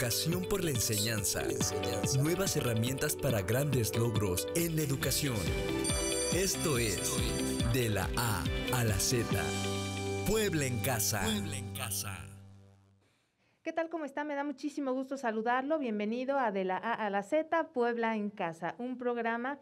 Educación por la enseñanza. Nuevas herramientas para grandes logros en la educación. Esto es De la A a la Z. Puebla en casa. ¿Qué tal? ¿Cómo está? Me da muchísimo gusto saludarlo. Bienvenido a De la A a la Z, Puebla en casa, un programa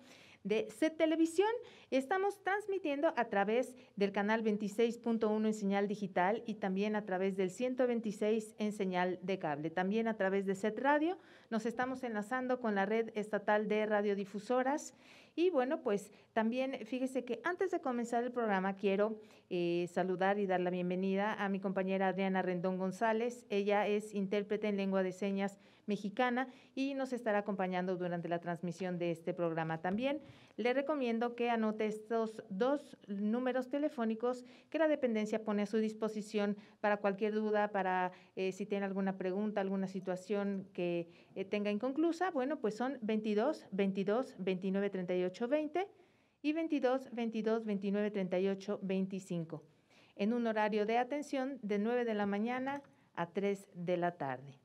de SET Televisión. Estamos transmitiendo a través del canal 26.1 en señal digital y también a través del 126 en señal de cable. También a través de Set Radio nos estamos enlazando con la red estatal de radiodifusoras. Y bueno, pues también fíjese que antes de comenzar el programa quiero eh, saludar y dar la bienvenida a mi compañera Adriana Rendón González. Ella es intérprete en lengua de señas mexicana y nos estará acompañando durante la transmisión de este programa también. Le recomiendo que anote estos dos números telefónicos que la dependencia pone a su disposición para cualquier duda, para eh, si tiene alguna pregunta, alguna situación que eh, tenga inconclusa. Bueno, pues son 22 22 29 38 20 y 22 22 29 38 25 en un horario de atención de 9 de la mañana a 3 de la tarde.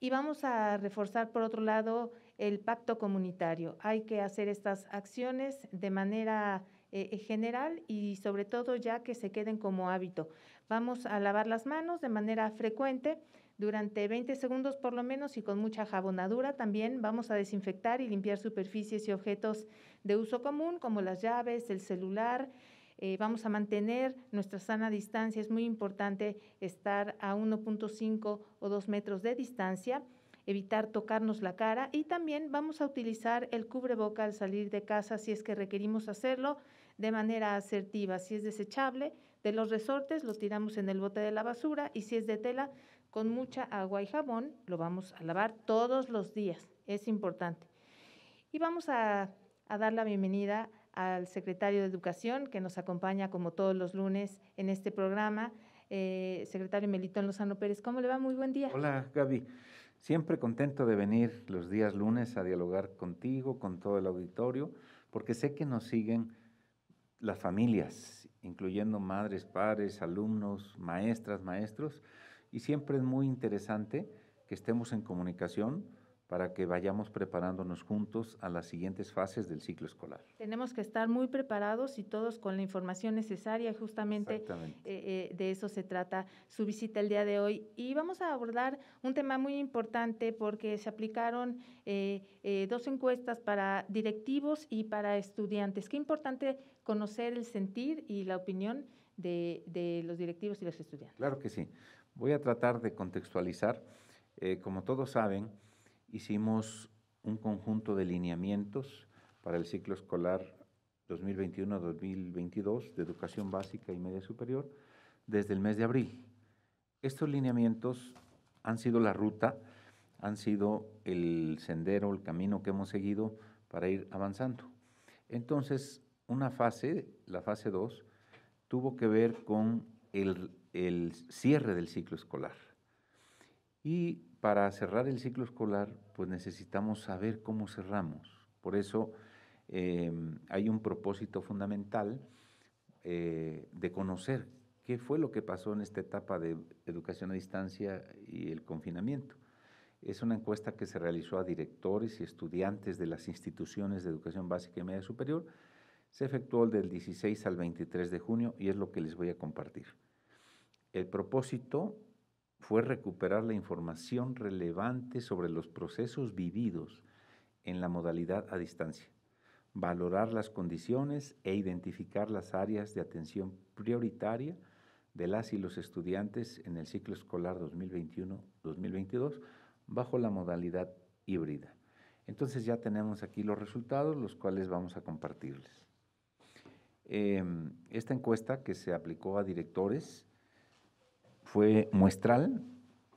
Y vamos a reforzar, por otro lado, el pacto comunitario. Hay que hacer estas acciones de manera eh, eh, general y sobre todo ya que se queden como hábito. Vamos a lavar las manos de manera frecuente durante 20 segundos por lo menos y con mucha jabonadura. También vamos a desinfectar y limpiar superficies y objetos de uso común como las llaves, el celular. Eh, vamos a mantener nuestra sana distancia. Es muy importante estar a 1.5 o 2 metros de distancia evitar tocarnos la cara y también vamos a utilizar el cubreboca al salir de casa si es que requerimos hacerlo de manera asertiva. Si es desechable, de los resortes lo tiramos en el bote de la basura y si es de tela, con mucha agua y jabón, lo vamos a lavar todos los días, es importante. Y vamos a, dar la bienvenida al secretario de Educación que nos acompaña como todos los lunes en este programa, eh, secretario Melitón Lozano Pérez. ¿Cómo le va? Muy buen día. Hola, Gaby. Siempre contento de venir los días lunes a dialogar contigo, con todo el auditorio, porque sé que nos siguen las familias, incluyendo madres, padres, alumnos, maestras, maestros, y siempre es muy interesante que estemos en comunicación para que vayamos preparándonos juntos a las siguientes fases del ciclo escolar. Tenemos que estar muy preparados y todos con la información necesaria, justamente eh, eh, de eso se trata su visita el día de hoy. Y vamos a abordar un tema muy importante porque se aplicaron eh, dos encuestas para directivos y para estudiantes. Qué importante conocer el sentir y la opinión de, de los directivos y los estudiantes. Claro que sí. Voy a tratar de contextualizar. Eh, como todos saben, hicimos un conjunto de lineamientos para el ciclo escolar 2021-2022 de educación básica y media superior desde el mes de abril. Estos lineamientos han sido la ruta, han sido el sendero, el camino que hemos seguido para ir avanzando. Entonces, una fase, la fase 2, tuvo que ver con el el cierre del ciclo escolar. Y para cerrar el ciclo escolar, pues necesitamos saber cómo cerramos. Por eso eh, hay un propósito fundamental eh, de conocer qué fue lo que pasó en esta etapa de educación a distancia y el confinamiento. Es una encuesta que se realizó a directores y estudiantes de las instituciones de educación básica y media superior. Se efectuó del 16 al 23 de junio y es lo que les voy a compartir. El propósito fue recuperar la información relevante sobre los procesos vividos en la modalidad a distancia, valorar las condiciones e identificar las áreas de atención prioritaria de las y los estudiantes en el ciclo escolar 2021-2022 bajo la modalidad híbrida. Entonces ya tenemos aquí los resultados, los cuales vamos a compartirles. Em, esta encuesta que se aplicó a directores fue muestral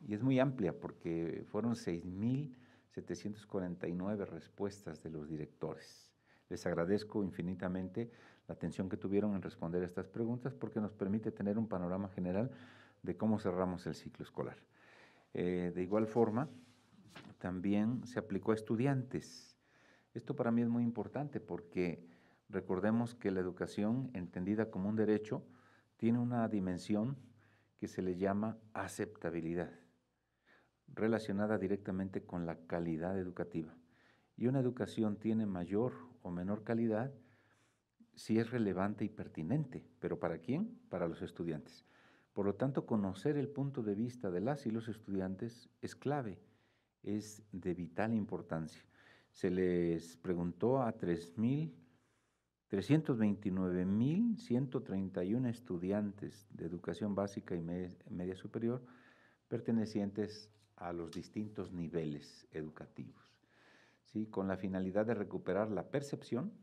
y es muy amplia porque fueron 6.749 respuestas de los directores. Les agradezco infinitamente la atención que tuvieron en responder a estas preguntas porque nos permite tener un panorama general de cómo cerramos el ciclo escolar. Eh, de igual forma, también se aplicó a estudiantes. Esto para mí es muy importante porque recordemos que la educación, entendida como un derecho, tiene una dimensión que se le llama aceptabilidad, relacionada directamente con la calidad educativa. Y una educación tiene mayor o menor calidad si es relevante y pertinente, pero ¿para quién? Para los estudiantes. Por lo tanto, conocer el punto de vista de las y los estudiantes es clave, es de vital importancia. Se les preguntó a 3.000 329.131 estudiantes de educación básica y media superior pertenecientes a los distintos niveles educativos, ¿sí? con la finalidad de recuperar la percepción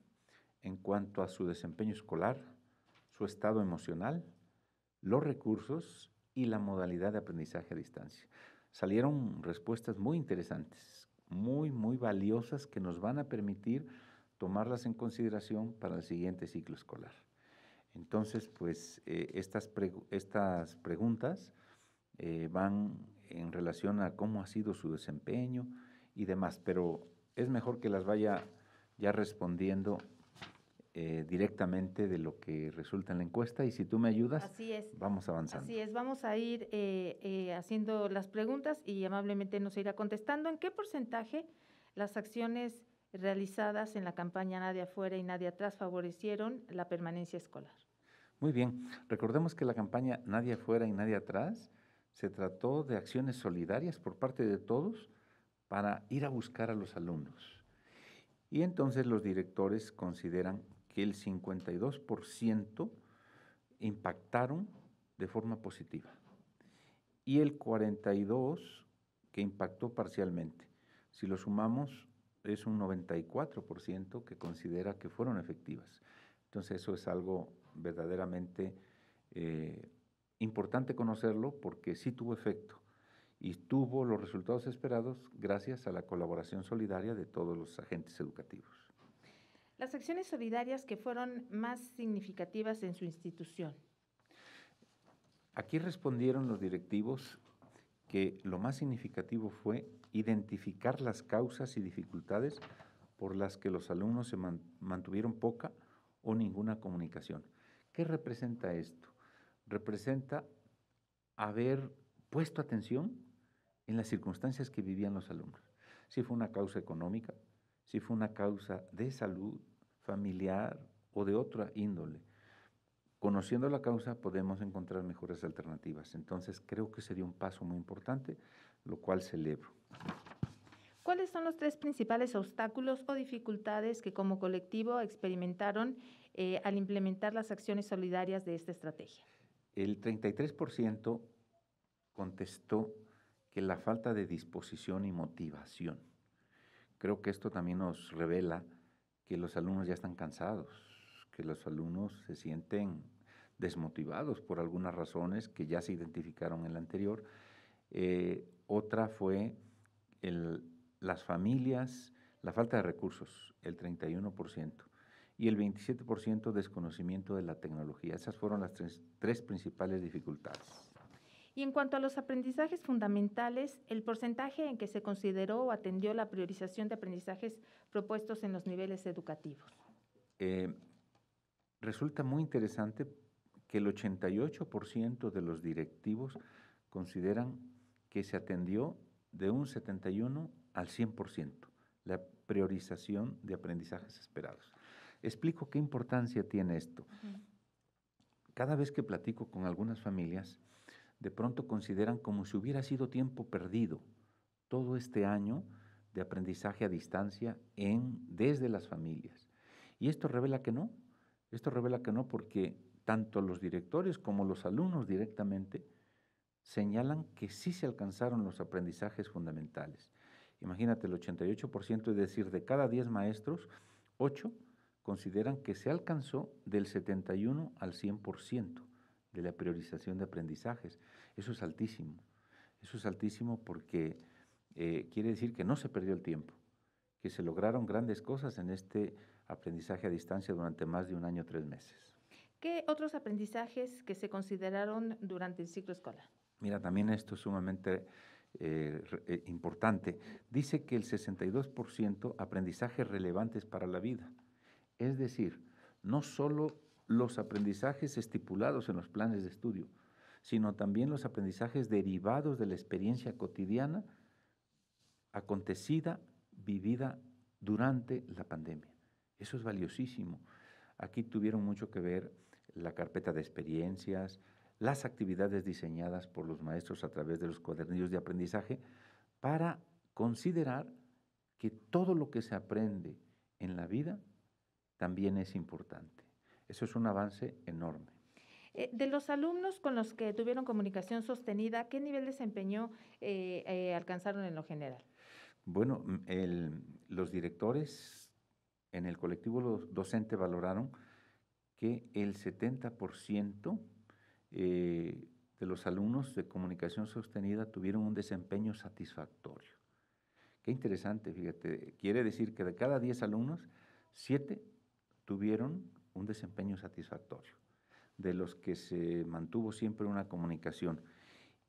en cuanto a su desempeño escolar, su estado emocional, los recursos y la modalidad de aprendizaje a distancia. Salieron respuestas muy interesantes, muy, muy valiosas que nos van a permitir tomarlas en consideración para el siguiente ciclo escolar. Entonces, pues eh, estas, estas preguntas eh, van en relación a cómo ha sido su desempeño y demás, pero es mejor que las vaya ya respondiendo eh, directamente de lo que resulta en la encuesta y si tú me ayudas, vamos avanzando. Así es, vamos a ir haciendo las preguntas y amablemente nos irá contestando en qué porcentaje las acciones realizadas en la campaña Nadie afuera y nadie atrás favorecieron la permanencia escolar. Muy bien, recordemos que la campaña Nadie afuera y nadie atrás se trató de acciones solidarias por parte de todos para ir a buscar a los alumnos. Y entonces los directores consideran que el 52% impactaron de forma positiva y el 42% que impactó parcialmente. Si lo sumamos, es un 94% que considera que fueron efectivas. Entonces eso es algo verdaderamente eh, importante conocerlo porque sí tuvo efecto y tuvo los resultados esperados gracias a la colaboración solidaria de todos los agentes educativos. Las acciones solidarias que fueron más significativas en su institución. Aquí respondieron los directivos que lo más significativo fue identificar las causas y dificultades por las que los alumnos se mantuvieron poca o ninguna comunicación. ¿Qué representa esto? Representa haber puesto atención en las circunstancias que vivían los alumnos. Si fue una causa económica, si fue una causa de salud, familiar o de otra índole. Conociendo la causa podemos encontrar mejores alternativas. Entonces creo que sería un paso muy importante lo cual celebro. ¿Cuáles son los tres principales obstáculos o dificultades que como colectivo experimentaron eh, al implementar las acciones solidarias de esta estrategia? El 33% contestó que la falta de disposición y motivación. Creo que esto también nos revela que los alumnos ya están cansados, que los alumnos se sienten desmotivados por algunas razones que ya se identificaron en la anterior. Eh, otra fue las familias, la falta de recursos, el 31%, y el 27% desconocimiento de la tecnología. Esas fueron las tres, principales dificultades. Y en cuanto a los aprendizajes fundamentales, el porcentaje en que se consideró o atendió la priorización de aprendizajes propuestos en los niveles educativos. Eh, resulta muy interesante que el 88% de los directivos consideran que se atendió de un 71 al 100%, la priorización de aprendizajes esperados. Explico qué importancia tiene esto. Cada vez que platico con algunas familias, de pronto consideran como si hubiera sido tiempo perdido todo este año de aprendizaje a distancia en, desde las familias. Y esto revela que no, esto revela que no porque tanto los directores como los alumnos directamente señalan que sí se alcanzaron los aprendizajes fundamentales. Imagínate, el 88%, es decir, de cada 10 maestros, 8 consideran que se alcanzó del 71 al 100% de la priorización de aprendizajes. Eso es altísimo. Eso es altísimo porque eh, quiere decir que no se perdió el tiempo, que se lograron grandes cosas en este aprendizaje a distancia durante más de un año, o tres meses. ¿Qué otros aprendizajes que se consideraron durante el ciclo escolar? Mira, también esto es sumamente eh, eh, importante. Dice que el 62% aprendizajes relevantes para la vida. Es decir, no solo los aprendizajes estipulados en los planes de estudio, sino también los aprendizajes derivados de la experiencia cotidiana acontecida, vivida durante la pandemia. Eso es valiosísimo. Aquí tuvieron mucho que ver la carpeta de experiencias, las actividades diseñadas por los maestros a través de los cuadernillos de aprendizaje para considerar que todo lo que se aprende en la vida también es importante. Eso es un avance enorme. Eh, de los alumnos con los que tuvieron comunicación sostenida, ¿qué nivel desempeño eh, eh, alcanzaron en lo general? Bueno, mm, los directores en el colectivo docente valoraron que el 70% de eh, los alumnos de comunicación sostenida tuvieron un desempeño satisfactorio. Qué interesante, fíjate, quiere decir que de cada 10 alumnos, 7 tuvieron un desempeño satisfactorio, de los que se mantuvo siempre una comunicación.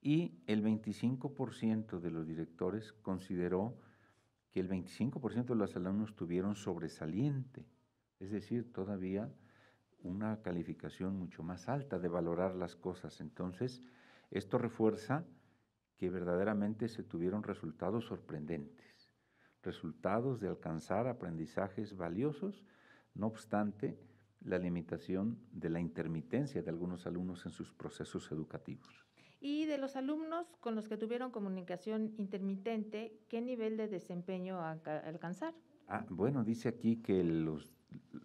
Y el 25% de los directores consideró que el 25% de los alumnos tuvieron sobresaliente, es decir, todavía una calificación mucho más alta de valorar las cosas. Entonces, esto refuerza que verdaderamente se tuvieron resultados sorprendentes, resultados de alcanzar aprendizajes valiosos, no obstante la limitación de la intermitencia de algunos alumnos en sus procesos educativos. Y de los alumnos con los que tuvieron comunicación intermitente, ¿qué nivel de desempeño alcanzar? Ah, bueno, dice aquí que los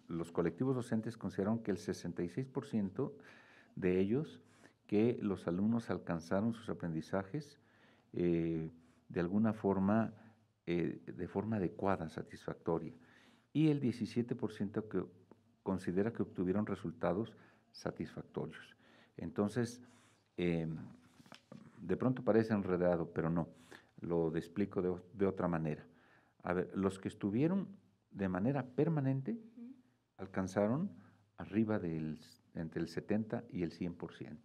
los colectivos docentes consideraron que el 66% de ellos que los alumnos alcanzaron sus aprendizajes eh, de alguna forma, eh, de forma adecuada, satisfactoria, y el 17% que considera que obtuvieron resultados satisfactorios. Entonces, em, de pronto parece enredado, pero no, lo explico de, de otra manera. A ver, los que estuvieron de manera permanente alcanzaron arriba del entre el 70 y el 100%.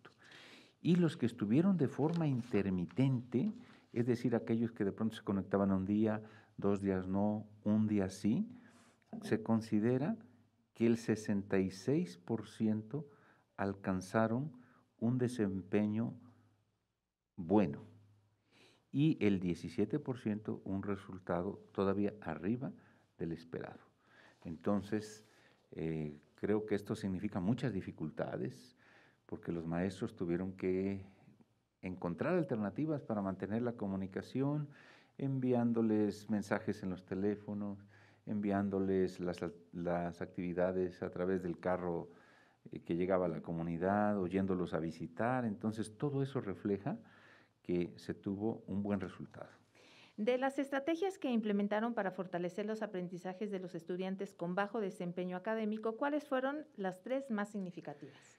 Y los que estuvieron de forma intermitente, es decir, aquellos que de pronto se conectaban un día, dos días no, un día sí, se considera que el 66% alcanzaron un desempeño bueno y el 17% un resultado todavía arriba del esperado. Entonces, eh, creo que esto significa muchas dificultades, porque los maestros tuvieron que encontrar alternativas para mantener la comunicación, enviándoles mensajes en los teléfonos, enviándoles las, actividades a través del carro eh, que llegaba a la comunidad, oyéndolos a visitar. Entonces, todo eso refleja que se tuvo un buen resultado. De las estrategias que implementaron para fortalecer los aprendizajes de los estudiantes con bajo desempeño académico, ¿cuáles fueron las tres más significativas?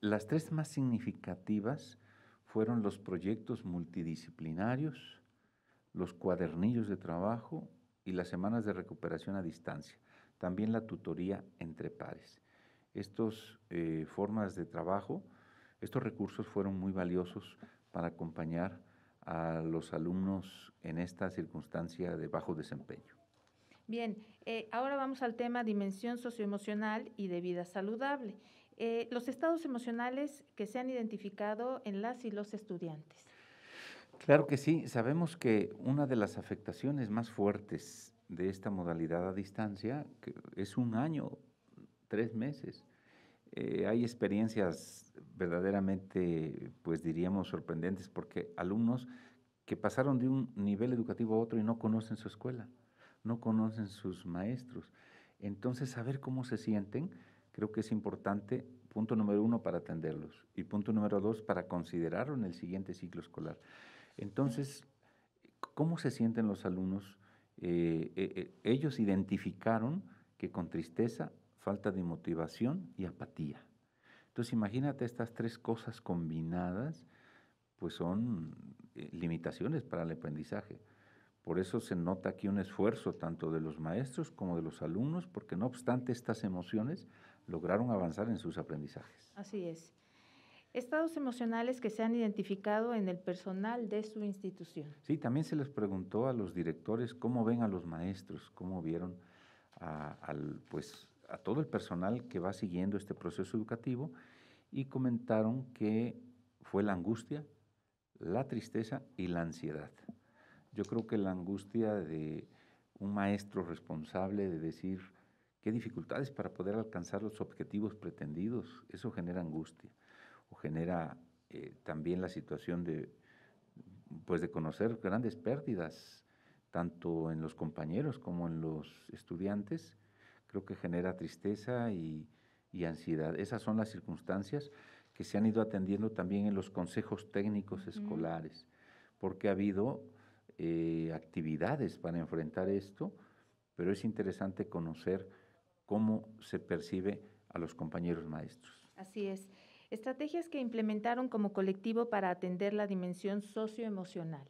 Las tres más significativas fueron los proyectos multidisciplinarios, los cuadernillos de trabajo y las semanas de recuperación a distancia, también la tutoría entre pares. Estas eh, formas de trabajo, estos recursos fueron muy valiosos para acompañar a los alumnos en esta circunstancia de bajo desempeño. Bien, eh, ahora vamos al tema dimensión socioemocional y de vida saludable. Eh, los estados emocionales que se han identificado en las y los estudiantes. Claro que sí, sabemos que una de las afectaciones más fuertes de esta modalidad a distancia es un año, tres meses eh, hay experiencias verdaderamente, pues diríamos, sorprendentes, porque alumnos que pasaron de un nivel educativo a otro y no conocen su escuela, no conocen sus maestros. Entonces, saber cómo se sienten creo que es importante, punto número uno, para atenderlos y punto número dos, para considerarlo en el siguiente ciclo escolar. Entonces, ¿cómo se sienten los alumnos? Eh, eh, ellos identificaron que con tristeza falta de motivación y apatía. Entonces imagínate estas tres cosas combinadas, pues son eh, limitaciones para el aprendizaje. Por eso se nota aquí un esfuerzo tanto de los maestros como de los alumnos, porque no obstante estas emociones, lograron avanzar en sus aprendizajes. Así es. Estados emocionales que se han identificado en el personal de su institución. Sí, también se les preguntó a los directores cómo ven a los maestros, cómo vieron al, pues, a todo el personal que va siguiendo este proceso educativo y comentaron que fue la angustia, la tristeza y la ansiedad. Yo creo que la angustia de un maestro responsable de decir qué dificultades para poder alcanzar los objetivos pretendidos, eso genera angustia o genera eh, también la situación de, pues de conocer grandes pérdidas, tanto en los compañeros como en los estudiantes, creo que genera tristeza y, ansiedad. Esas son las circunstancias que se han ido atendiendo también en los consejos técnicos escolares, porque ha habido eh, actividades para enfrentar esto, pero es interesante conocer cómo se percibe a los compañeros maestros. Así es. Estrategias que implementaron como colectivo para atender la dimensión socioemocional.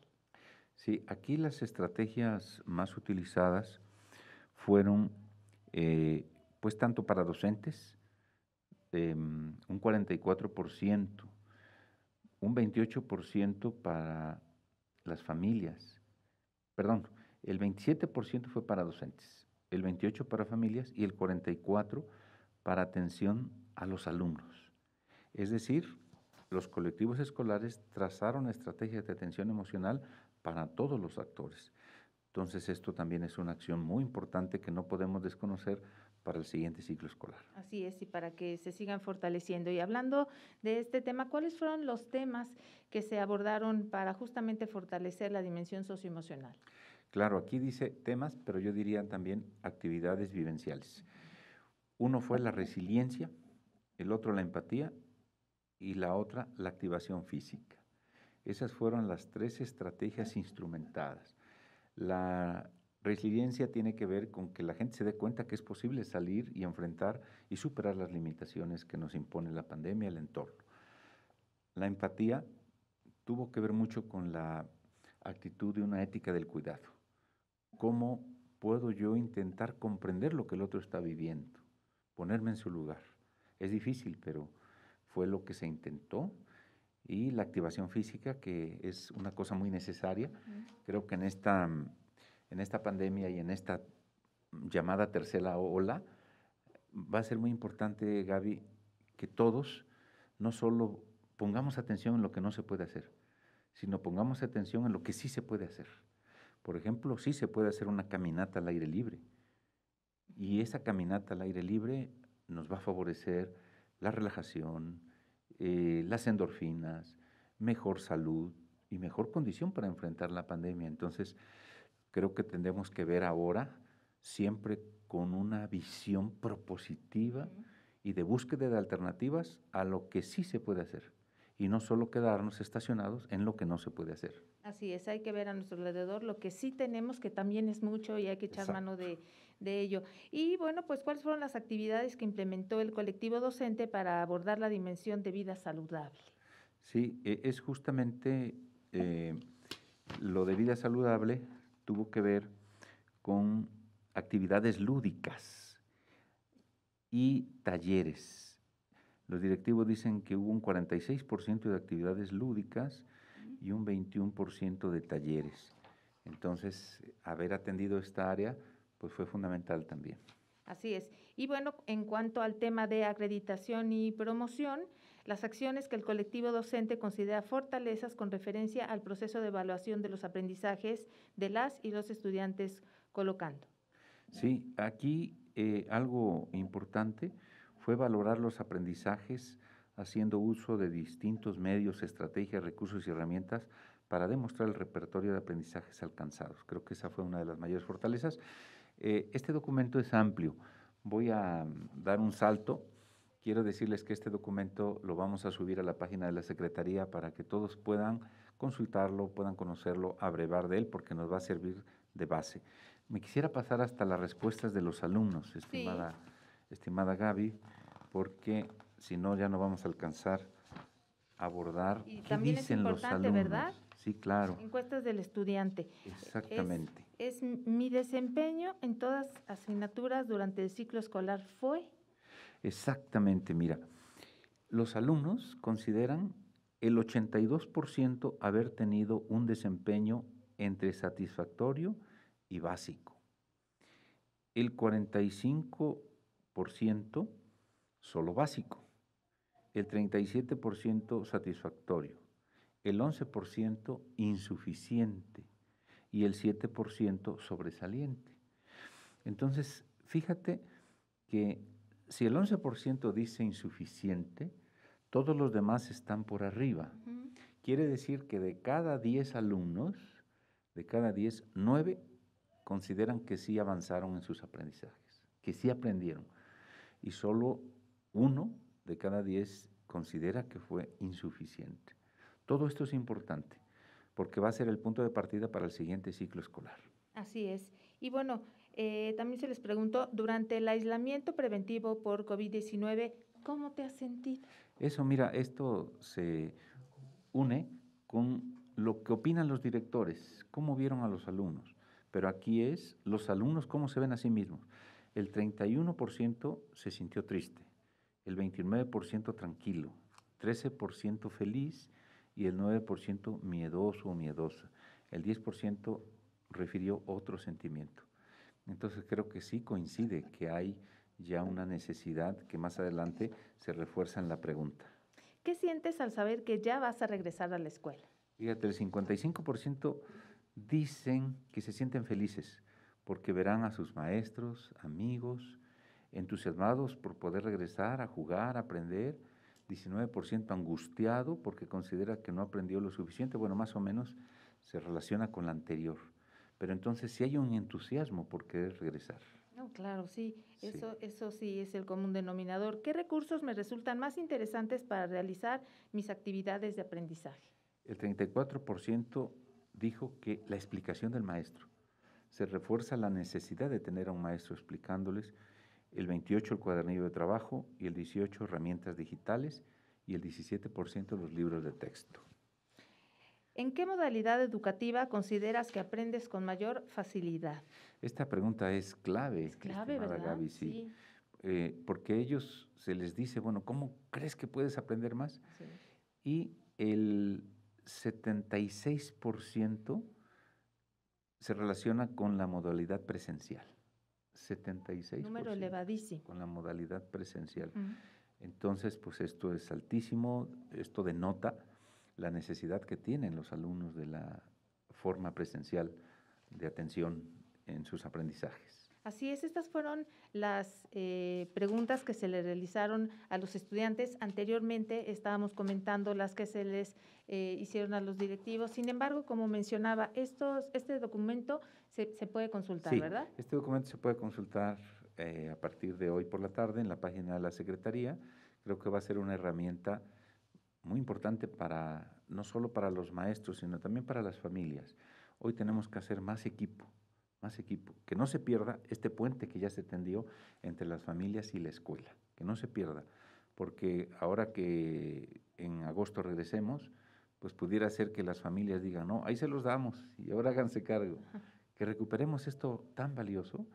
Sí, aquí las estrategias más utilizadas fueron eh, pues tanto para docentes, em, un 44%, un 28% para las familias, perdón, el 27% fue para docentes, el 28% para familias y el 44% para atención a los alumnos. Es decir, los colectivos escolares trazaron estrategias de atención emocional para todos los actores. Entonces esto también es una acción muy importante que no podemos desconocer para el siguiente ciclo escolar. Así es, y para que se sigan fortaleciendo. Y hablando de este tema, ¿cuáles fueron los temas que se abordaron para justamente fortalecer la dimensión socioemocional? Claro, aquí dice temas, pero yo diría también actividades vivenciales. Uno fue la resiliencia, el otro la empatía y la otra la activación física. Esas fueron las tres estrategias instrumentadas. La resiliencia tiene que ver con que la gente se dé cuenta que es posible salir y enfrentar y superar las limitaciones que nos impone la pandemia, el entorno. La empatía tuvo que ver mucho con la actitud de una ética del cuidado. ¿Cómo puedo yo intentar comprender lo que el otro está viviendo? Ponerme en su lugar. Es difícil, pero fue lo que se intentó y la activación física, que es una cosa muy necesaria. Creo que en esta, en esta pandemia y en esta llamada tercera ola, va a ser muy importante, Gaby, que todos no solo pongamos atención en lo que no se puede hacer, sino pongamos atención en lo que sí se puede hacer. Por ejemplo, sí se puede hacer una caminata al aire libre. Y esa caminata al aire libre nos va a favorecer la relajación, eh, las endorfinas, mejor salud y mejor condición para enfrentar la pandemia. Entonces, creo que tendremos que ver ahora siempre con una visión propositiva y de búsqueda de alternativas a lo que sí se puede hacer y no solo quedarnos estacionados en lo que no se puede hacer. Así es, hay que ver a nuestro alrededor lo que sí tenemos, que también es mucho y hay que echar mano de de ello. Y bueno, pues cuáles fueron las actividades que implementó el colectivo docente para abordar la dimensión de vida saludable. Sí, e, es justamente eh, lo de vida saludable tuvo que ver con actividades lúdicas y talleres. Los directivos dicen que hubo un 46% de actividades lúdicas y un 21% de talleres. Entonces, haber atendido esta área pues fue fundamental también. Así es. Y bueno, en cuanto al tema de acreditación y promoción, las acciones que el colectivo docente considera fortalezas con referencia al proceso de evaluación de los aprendizajes de las y los estudiantes colocando. Sí, aquí eh, algo importante fue valorar los aprendizajes haciendo uso de distintos medios, estrategias, recursos y herramientas para demostrar el repertorio de aprendizajes alcanzados. Creo que esa fue una de las mayores fortalezas. Eh, este documento es amplio. Voy a dar un salto. Quiero decirles que este documento lo vamos a subir a la página de la Secretaría para que todos puedan consultarlo, puedan conocerlo, abrevar de él, porque nos va a servir de base. Me quisiera pasar hasta las respuestas de los alumnos, estimada, estimada Gaby, porque si no ya no vamos a alcanzar a abordar y qué los alumnos. ¿verdad? Sí, claro. Encuestas del estudiante. Exactamente. Es, mi desempeño en todas asignaturas durante el ciclo escolar fue. Exactamente, mira. Los alumnos consideran el 82% haber tenido un desempeño entre satisfactorio y básico. El 45% solo básico. El 37% satisfactorio el 11% insuficiente y el 7% sobresaliente. Entonces, fíjate que si el 11% dice insuficiente, todos los demás están por arriba. Quiere decir que de cada 10 alumnos, de cada 10, 9 consideran que sí avanzaron en sus aprendizajes, que sí aprendieron. Y solo uno de cada 10 considera que fue insuficiente. Todo esto es importante porque va a ser el punto de partida para el siguiente ciclo escolar. Así es. Y bueno, eh, también se les preguntó, durante el aislamiento preventivo por COVID-19, ¿cómo te has sentido? Eso, mira, esto se une con lo que opinan los directores, cómo vieron a los alumnos. Pero aquí es los alumnos cómo se ven a sí mismos. El 31% se sintió triste, el 29% tranquilo, 13% feliz y el 9% miedoso o miedosa. El 10% refirió otro sentimiento. Entonces creo que sí coincide que hay ya una necesidad que más adelante se refuerza en la pregunta. ¿Qué sientes al saber que ya vas a regresar a la escuela? Fíjate, el 55% dicen que se sienten felices porque verán a sus maestros, amigos, entusiasmados por poder regresar a jugar, a aprender 19% angustiado porque considera que no aprendió lo suficiente, bueno, más o menos se relaciona con la anterior. Pero entonces sí hay un entusiasmo por querer regresar. No, claro, sí. Eso, eso sí es el común denominador. ¿Qué recursos me resultan más interesantes para realizar mis actividades de aprendizaje? El 34% dijo que la explicación del maestro. Se refuerza la necesidad de tener a un maestro explicándoles el 28 el cuadernillo de trabajo y el 18 herramientas digitales y el 17% los libros de texto. ¿En qué modalidad educativa consideras que aprendes con mayor facilidad? Esta pregunta es clave. Es clave, Gaby, sí. Eh, porque ellos se les dice, bueno, ¿cómo crees que puedes aprender más? Y el 76% se relaciona con la modalidad presencial. 76%. Número elevadísimo. Con la modalidad presencial. Entonces, pues esto es altísimo, esto denota la necesidad que tienen los alumnos de la forma presencial de atención en sus aprendizajes. Así es, estas fueron las eh, preguntas que se le realizaron a los estudiantes. Anteriormente estábamos comentando las que se les eh, hicieron a los directivos. Sin embargo, como mencionaba, estos, este documento se, puede consultar, ¿verdad? Este documento se puede consultar eh, a partir de hoy por la tarde en la página de la Secretaría. Creo que va a ser una herramienta muy importante para no solo para los maestros, sino también para las familias. Hoy tenemos que hacer más equipo más equipo, que no se pierda este puente que ya se tendió entre las familias y la escuela, que no se pierda, porque ahora que en agosto regresemos, pues pudiera ser que las familias digan, no, ahí se los damos y ahora háganse cargo, que recuperemos esto tan valioso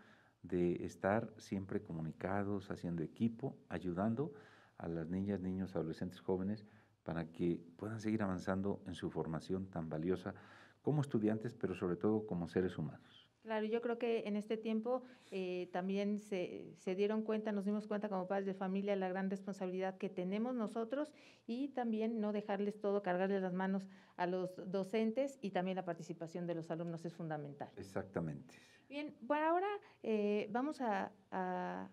de estar siempre comunicados, haciendo equipo, ayudando a las niñas, niños, adolescentes, jóvenes, para que puedan seguir avanzando en su formación tan valiosa como estudiantes, pero sobre todo como seres humanos. Claro, yo creo que en este tiempo eh, también se, dieron cuenta, nos dimos cuenta como padres de familia la gran responsabilidad que tenemos nosotros y también no dejarles todo, cargarles las manos a los docentes y también la participación de los alumnos es fundamental. Exactamente. Bien, por ahora eh, vamos a,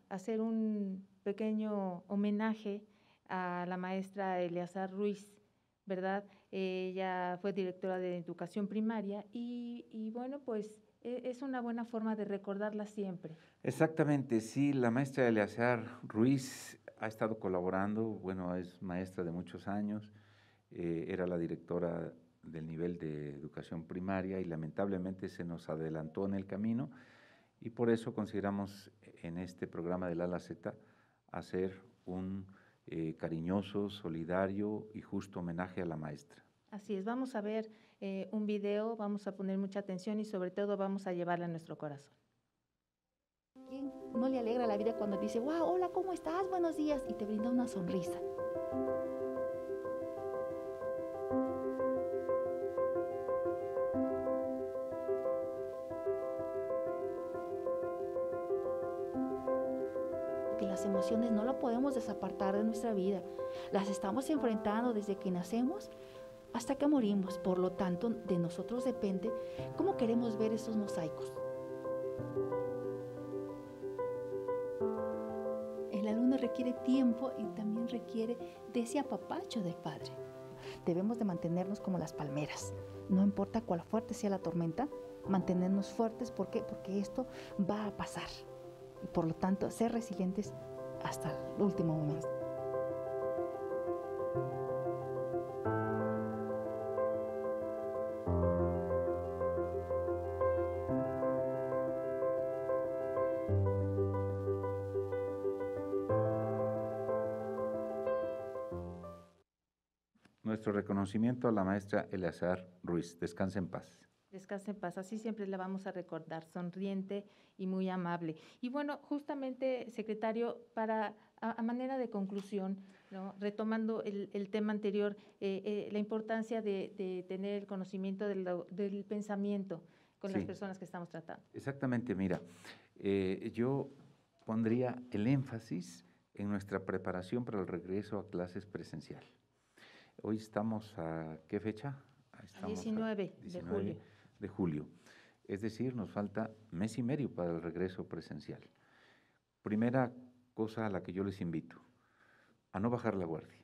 hacer un pequeño homenaje a la maestra Eleazar Ruiz. ¿Verdad? Ella fue directora de educación primaria y, y bueno, pues e-, es una buena forma de recordarla siempre. Exactamente, sí, la maestra Eleazar Ruiz ha estado colaborando, bueno, es maestra de muchos años, eh, era la directora del nivel de educación primaria y lamentablemente se nos adelantó en el camino y por eso consideramos en este programa del la Z hacer un eh, cariñoso, solidario y justo homenaje a la maestra. Así es, vamos a ver eh, un video, vamos a poner mucha atención y sobre todo vamos a llevarla a nuestro corazón. ¿Quién no le alegra la vida cuando dice, wow, hola, ¿cómo estás? Buenos días y te brinda una sonrisa? las emociones no las podemos desapartar de nuestra vida. Las estamos enfrentando desde que nacemos hasta que morimos. Por lo tanto, de nosotros depende cómo queremos ver esos mosaicos. El alumno requiere tiempo y también requiere de ese apapacho del Padre. Debemos de mantenernos como las palmeras. No importa cuál fuerte sea la tormenta, mantenernos fuertes. ¿Por qué? Porque esto va a pasar. Y por lo tanto, ser resilientes hasta el último momento. Conocimiento a la maestra Eleazar Ruiz. Descanse en paz. Descanse en paz, así siempre la vamos a recordar, sonriente y muy amable. Y bueno, justamente, secretario, para a, manera de conclusión, retomando el, tema anterior, eh, eh, la importancia de, tener el conocimiento del, pensamiento con las personas que estamos tratando. Exactamente, mira, eh, yo pondría el énfasis en nuestra preparación para el regreso a clases presencial. Hoy estamos a qué fecha? 19, ah, de julio. De julio. Es decir, nos falta mes y medio para el regreso presencial. Primera cosa a la que yo les invito, a no bajar la guardia,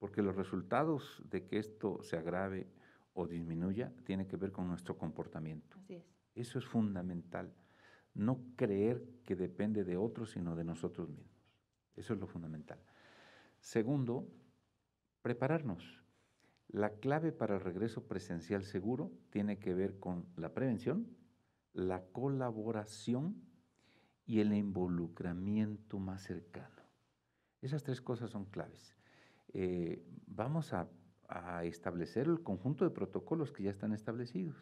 porque los resultados de que esto se agrave o disminuya tiene que ver con nuestro comportamiento. Así es. Eso es fundamental. No creer que depende de otros, sino de nosotros mismos. Eso es lo fundamental. Segundo, prepararnos. La clave para el regreso presencial seguro tiene que ver con la prevención, la colaboración y el involucramiento más cercano. Esas tres cosas son claves. Eh, vamos a, establecer el conjunto de protocolos que ya están establecidos.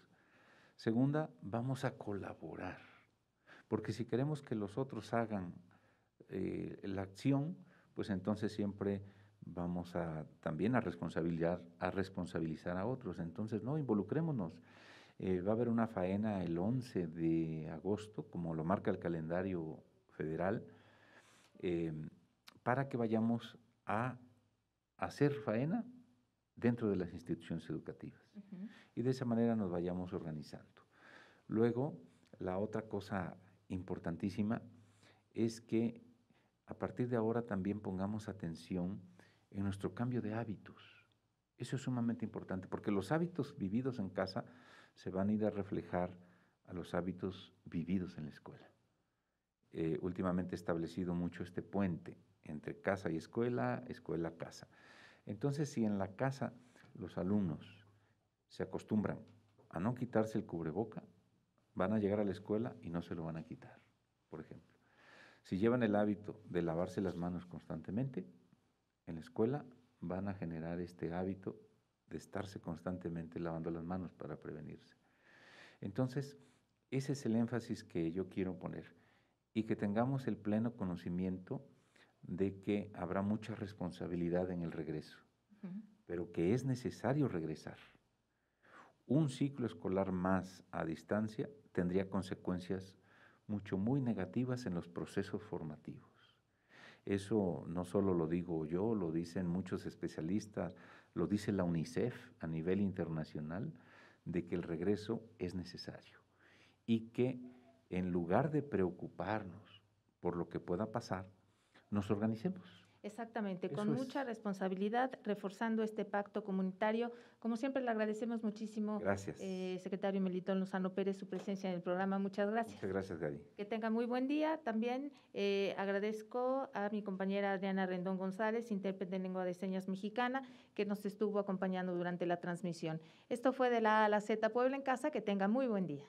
Segunda, vamos a colaborar, porque si queremos que los otros hagan eh, la acción, pues entonces siempre vamos a también a responsabilizar, a responsabilizar a otros. Entonces, no, involucrémonos. Eh, va a haber una faena el 11 de agosto, como lo marca el calendario federal, eh, para que vayamos a hacer faena dentro de las instituciones educativas. Y de esa manera nos vayamos organizando. Luego, la otra cosa importantísima es que a partir de ahora también pongamos atención en nuestro cambio de hábitos. Eso es sumamente importante, porque los hábitos vividos en casa se van a ir a reflejar a los hábitos vividos en la escuela. Eh, últimamente he establecido mucho este puente entre casa y escuela, escuela-casa. Entonces, si en la casa los alumnos se acostumbran a no quitarse el cubreboca, van a llegar a la escuela y no se lo van a quitar, por ejemplo. Si llevan el hábito de lavarse las manos constantemente, en la escuela van a generar este hábito de estarse constantemente lavando las manos para prevenirse. Entonces, ese es el énfasis que yo quiero poner y que tengamos el pleno conocimiento de que habrá mucha responsabilidad en el regreso, pero que es necesario regresar. Un ciclo escolar más a distancia tendría consecuencias mucho muy negativas en los procesos formativos. Eso no solo lo digo yo, lo dicen muchos especialistas, lo dice la UNICEF a nivel internacional, de que el regreso es necesario y que en lugar de preocuparnos por lo que pueda pasar, nos organicemos Exactamente, con mucha responsabilidad, reforzando este pacto comunitario. Como siempre, le agradecemos muchísimo, gracias. Eh, secretario Melitón Lozano Pérez, su presencia en el programa. Muchas gracias. Muchas gracias, Gary. Que tenga muy buen día. También eh, agradezco a mi compañera Adriana Rendón González, intérprete en lengua de señas mexicana, que nos estuvo acompañando durante la transmisión. Esto fue de la A a la Z Puebla en Casa. Que tenga muy buen día.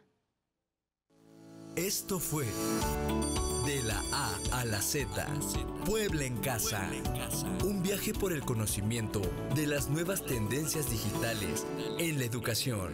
Esto fue. De la A a la Z, Puebla en casa. Un viaje por el conocimiento de las nuevas tendencias digitales en la educación.